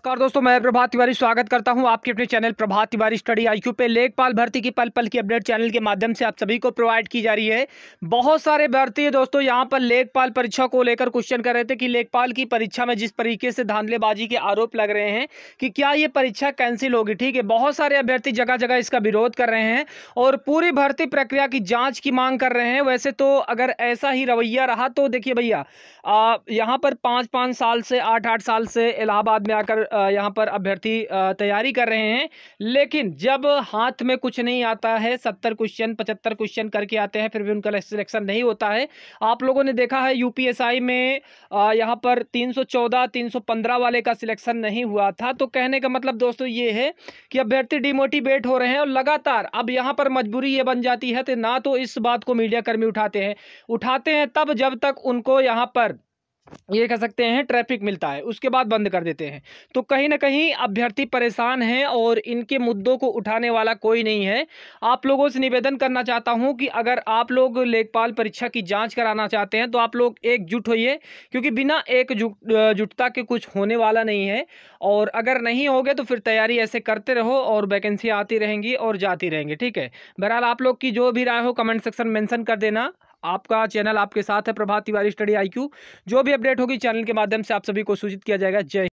नमस्कार दोस्तों मैं प्रभात तिवारी स्वागत करता हूं आपके अपने channel Prabhat Tiwari study IQ पे लेखपाल भर्ती की पल पल की अपडेट चैनल के माध्यम से आप सभी को प्रोवाइड की जा रही है बहुत सारे भर्ती है दोस्तों यहां पर लेखपाल परीक्षा को लेकर क्वेश्चन कर रहे थे कि लेखपाल की परीक्षा में जिस तरीके से धांधलेबाजी के आरोप लग रहे हैं कि क्या ये परीक्षा कैंसिल होगी ठीक है बहुत सारे अभ्यर्थी जगह जगह इसका विरोध कर रहे हैं और पूरी भर्ती प्रक्रिया की जाँच की मांग कर रहे हैं वैसे तो अगर ऐसा ही रवैया रहा तो देखिए भैया यहाँ पर पाँच पाँच साल से आठ आठ साल से इलाहाबाद में आकर यहाँ पर अभ्यर्थी तैयारी कर रहे हैं लेकिन जब हाथ में कुछ नहीं आता है सत्तर क्वेश्चन पचहत्तर क्वेश्चन करके आते हैं फिर भी उनका सिलेक्शन नहीं होता है आप लोगों ने देखा है यूपीएसआई में यहाँ पर तीन सौ वाले का सिलेक्शन नहीं हुआ था तो कहने का मतलब दोस्तों ये है कि अभ्यर्थी डिमोटिवेट हो रहे हैं और लगातार अब यहाँ पर मजबूरी ये बन जाती है तो ना तो इस बात को मीडियाकर्मी उठाते हैं उठाते हैं तब जब तक उनको यहाँ पर ये कह सकते हैं ट्रैफिक मिलता है उसके बाद बंद कर देते हैं तो कहीं ना कहीं अभ्यर्थी परेशान हैं और इनके मुद्दों को उठाने वाला कोई नहीं है आप लोगों से निवेदन करना चाहता हूं कि अगर आप लोग लेखपाल परीक्षा की जांच कराना चाहते हैं तो आप लोग एकजुट होइए क्योंकि बिना जुटता के कुछ होने वाला नहीं है और अगर नहीं होगे तो फिर तैयारी ऐसे करते रहो और वैकेंसी आती रहेंगी और जाती रहेंगी ठीक है बहरहाल आप लोग की जो भी राय हो कमेंट सेक्शन मैंसन कर देना आपका चैनल आपके साथ है प्रभात तिवारी स्टडी आईक्यू जो भी अपडेट होगी चैनल के माध्यम से आप सभी को सूचित किया जाएगा जय